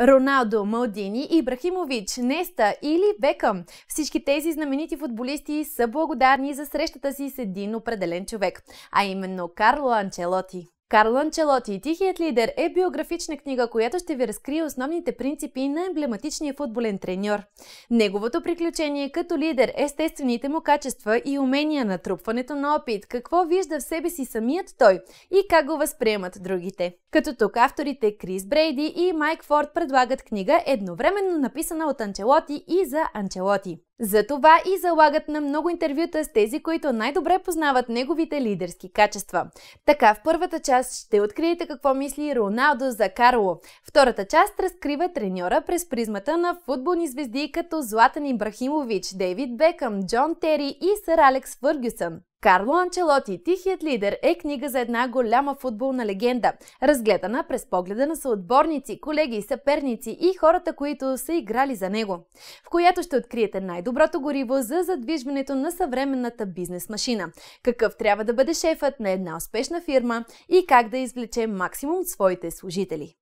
Роналдо, Малдини, Ибрахимович, Неста или Бекъм. Всички тези знаменити футболисти са благодарни за срещата си с един определен човек, а именно Карло Анчелоти. Карло Анчелоти Тихият лидер е биографична книга, която ще ви разкрие основните принципи на емблематичния футболен треньор. Неговото приключение като лидер, естествените му качества и умения, на трупването на опит, какво вижда в себе си самият той и как го възприемат другите. Като тук авторите Крис Брейди и Майк Форд предлагат книга, едновременно написана от Анчелоти и за Анчелоти. За това и залагат на много интервюта с тези, които най-добре познават неговите лидерски качества. Така в първата част ще откриете какво мисли Роналдо за Карло. Втората част разкрива треньора през призмата на футболни звезди като Златан Ибрахимович, Дейвид Бекъм, Джон Тери и сър Алекс Фъргюсън. Карло Анчелоти, Тихият лидер е книга за една голяма футболна легенда, разгледана през погледа на съотборници, колеги, съперници и хората, които са играли за него, в която ще откриете най-доброто гориво за задвижването на съвременната бизнес машина, какъв трябва да бъде шефът на една успешна фирма и как да извлече максимум от своите служители.